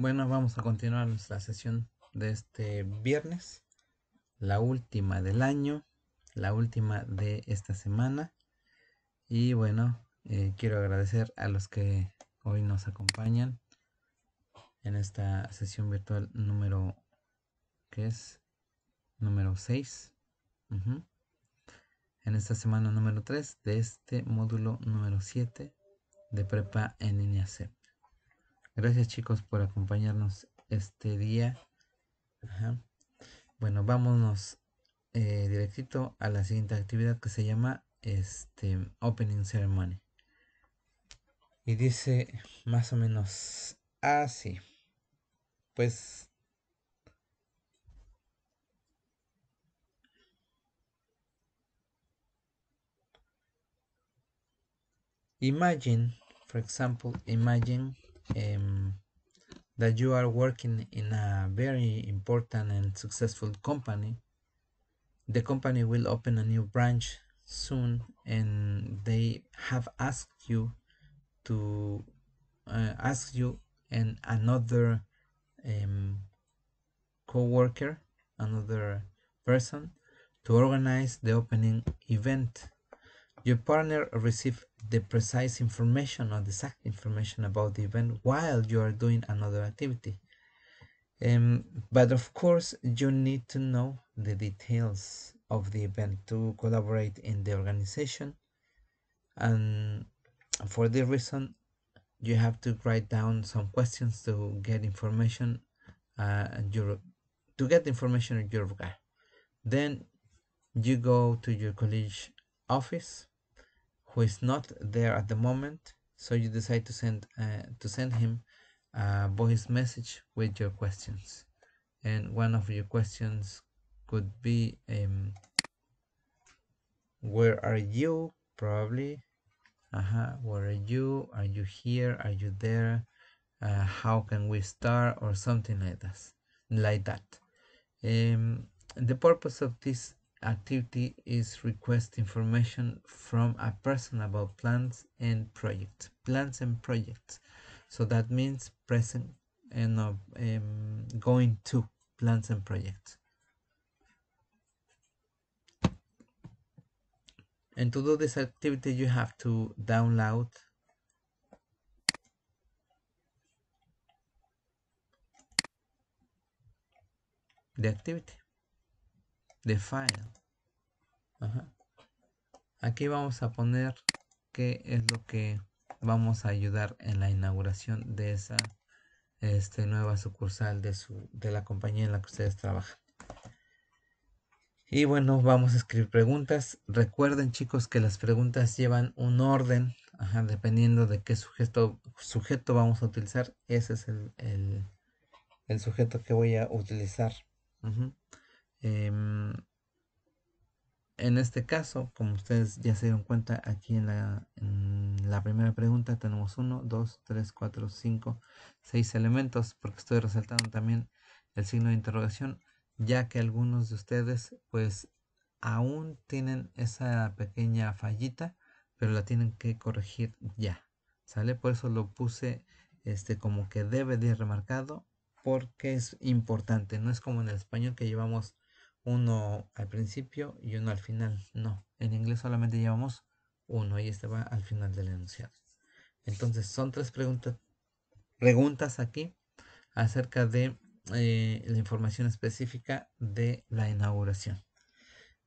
Bueno, vamos a continuar nuestra sesión de este viernes, la última del año, la última de esta semana. Y bueno, eh, quiero agradecer a los que hoy nos acompañan en esta sesión virtual número, que es? Número 6. En esta semana número 3 de este módulo número 7 de prepa en línea Gracias chicos por acompañarnos este día. Bueno, vámonos eh, directito a la siguiente actividad que se llama este, Opening Ceremony. Y dice más o menos así. Pues... Imagine, for example, imagine um, that you are working in a very important and successful company the company will open a new branch soon and they have asked you to uh, ask you and another um, co-worker another person to organize the opening event your partner receives the precise information or the exact information about the event while you are doing another activity. Um, but of course, you need to know the details of the event to collaborate in the organization. And for this reason, you have to write down some questions to get information uh, your, to get information in your guy. Then you go to your college office who is not there at the moment so you decide to send uh, to send him a uh, voice message with your questions and one of your questions could be um, where are you probably uh-huh where are you are you here are you there uh, how can we start or something like that like that um, the purpose of this activity is request information from a person about plans and projects. Plans and projects. So that means present and uh, um, going to plans and projects. And to do this activity, you have to download the activity. de Aquí vamos a poner qué es lo que vamos a ayudar en la inauguración de esa este, nueva sucursal de, su, de la compañía en la que ustedes trabajan. Y bueno, vamos a escribir preguntas. Recuerden chicos que las preguntas llevan un orden, dependiendo de qué sujeto, sujeto vamos a utilizar. Ese es el, el, sujeto que voy a utilizar. Em, en este caso, como ustedes ya se dieron cuenta, aquí en la, en la primera pregunta tenemos 1, 2, 3, 4, 5, 6 elementos, porque estoy resaltando también el signo de interrogación, ya que algunos de ustedes pues aún tienen esa pequeña fallita, pero la tienen que corregir ya, ¿sale? Por eso lo puse este como que debe de ir remarcado porque es importante, no es como en el español que llevamos uno al principio y uno al final. No, en inglés solamente llevamos uno y este va al final del enunciado. Entonces son tres preguntas, preguntas aquí acerca de eh, la información específica de la inauguración.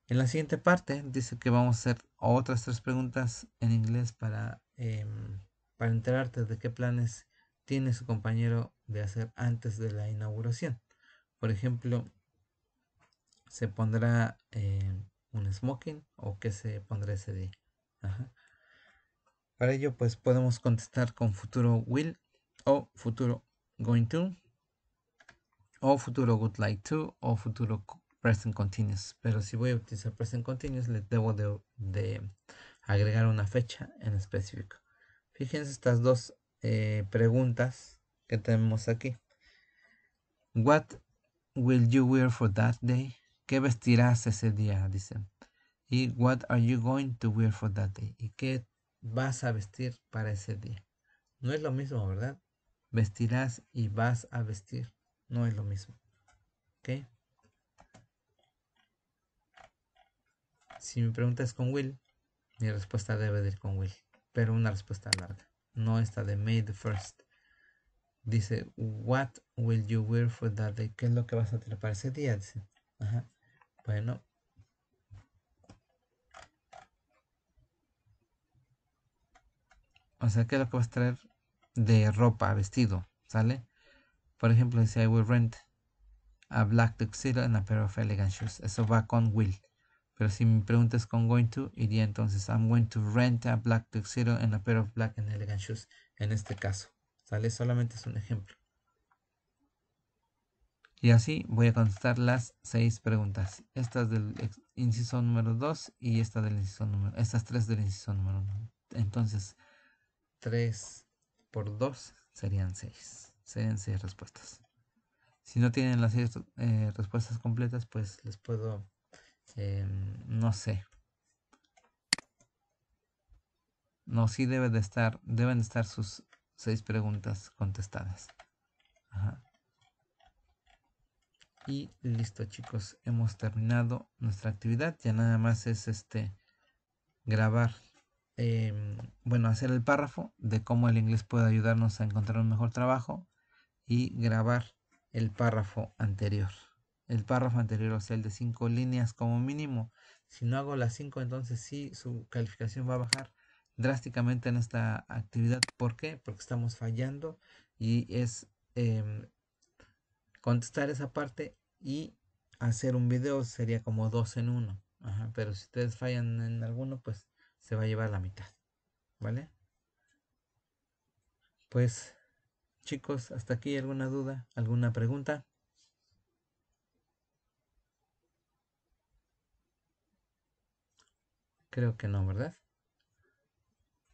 En la siguiente parte dice que vamos a hacer otras tres preguntas en inglés para, em, para enterarte de qué planes tiene su compañero de hacer antes de la inauguración. Por ejemplo, se pondrá un smoking o qué se pondrá ese día. Para ello, pues podemos contestar con futuro will o futuro going to o futuro would like to o futuro present continuous. Pero si voy a utilizar present continuous, le debo de, agregar una fecha en específico. Fíjense estas dos eh, preguntas que tenemos aquí. What will you wear for that day? ¿Qué vestirás ese día? Dice. Y what are you going to wear for that day? ¿Y qué vas a vestir para ese día? No es lo mismo, ¿verdad? Vestirás y vas a vestir. No es lo mismo. ¿Ok? Si pregunta es con Will, mi respuesta debe de ir con Will. Pero una respuesta larga. No esta de made First. Dice, what will you wear for that day? ¿Qué es lo que vas a tener para ese día? Dice. Ajá. Bueno. O sea, ¿qué lo que vas a traer de ropa, vestido? ¿Sale? Por ejemplo, dice I will rent a black tuxedo and a pair of elegant shoes. Eso va con will. Pero si me preguntas con going to, iría entonces I'm going to rent a black tuxedo and a pair of black and elegant shoes. En este caso, ¿sale? Solamente es un ejemplo. Y así voy a contestar las seis preguntas. Estas del inciso número 2 y esta del inciso número, estas tres del inciso número 1. Entonces, 3 por 2 serían 6. Serían 6 respuestas. Si no tienen las 6 eh, respuestas completas, pues les puedo, eh, no sé. No, sí debe de estar, deben de estar sus 6 preguntas contestadas. Y listo chicos, hemos terminado nuestra actividad. Ya nada más es este grabar, em, bueno, hacer el párrafo de cómo el inglés puede ayudarnos a encontrar un mejor trabajo y grabar el párrafo anterior. El párrafo anterior, o sea, el de cinco líneas como mínimo. Si no hago las cinco, entonces sí, su calificación va a bajar drásticamente en esta actividad. ¿Por qué? Porque estamos fallando y es em, contestar esa parte y hacer un video sería como dos en uno. pero si ustedes fallan en alguno, pues se va a llevar la mitad. ¿Vale? Pues chicos, hasta aquí alguna duda, alguna pregunta. Creo que no, ¿verdad?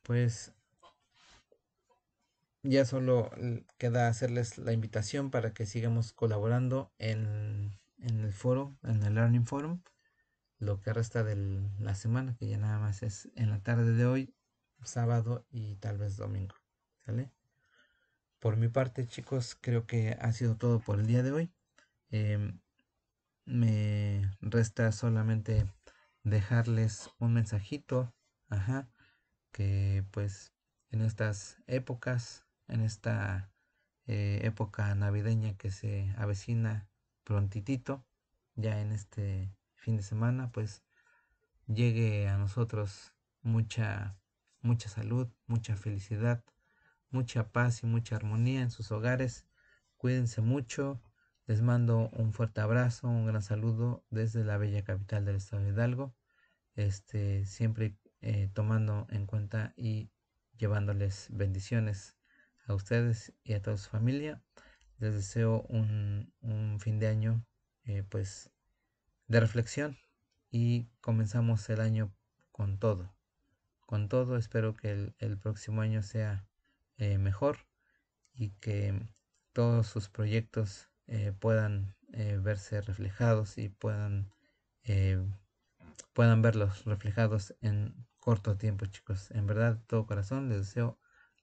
Pues ya solo mm, queda hacerles la invitación para que sigamos colaborando en, el foro, en el Learning Forum, lo que resta de la semana, que ya nada más es en la tarde de hoy, sábado y tal vez domingo. ¿Sale? Por mi parte, chicos, creo que ha sido todo por el día de hoy. Em, me resta solamente dejarles un mensajito, ajá, que pues en estas épocas en esta eh, época navideña que se avecina prontitito, ya en este fin de semana, pues llegue a nosotros mucha, mucha salud, mucha felicidad, mucha paz y mucha armonía en sus hogares. Cuídense mucho. Les mando un fuerte abrazo, un gran saludo desde la bella capital del estado de Hidalgo. Este, siempre eh, tomando en cuenta y llevándoles bendiciones a ustedes y a toda su familia. Les deseo un, fin de año eh, pues de reflexión y comenzamos el año con todo. Con todo, espero que el, próximo año sea eh, mejor y que todos sus proyectos eh, puedan verse reflejados y puedan, puedan verlos reflejados en corto tiempo, chicos. En verdad, todo corazón, les deseo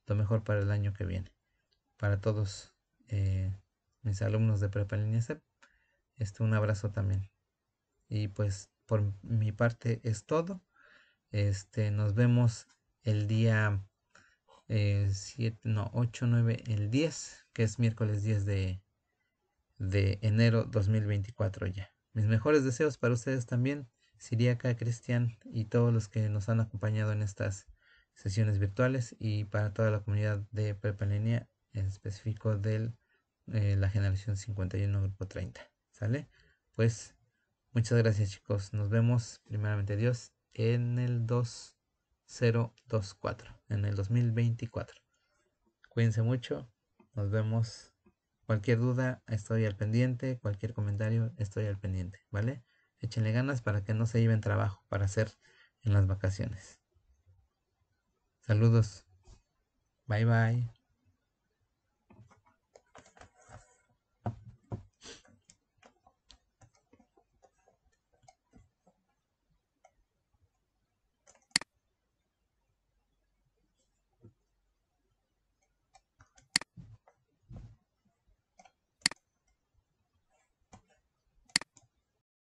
lo mejor para el año que viene. Para todos eh, mis alumnos de Prepa en este, un abrazo también. Y pues por mi parte es todo. Este, nos vemos el día 8, eh, 9, el 10, que es miércoles 10 de, de enero 2024 ya. Mis mejores deseos para ustedes también, Siriaca, Cristian y todos los que nos han acompañado en estas sesiones virtuales y para toda la comunidad de Prepa en línea, en específico de eh, la generación 51, grupo 30. ¿Sale? Pues muchas gracias chicos. Nos vemos primeramente Dios en el 2024, en el 2024. Cuídense mucho. Nos vemos. Cualquier duda, estoy al pendiente. Cualquier comentario, estoy al pendiente. ¿Vale? Échenle ganas para que no se lleven trabajo para hacer en las vacaciones. Saludos. Bye bye.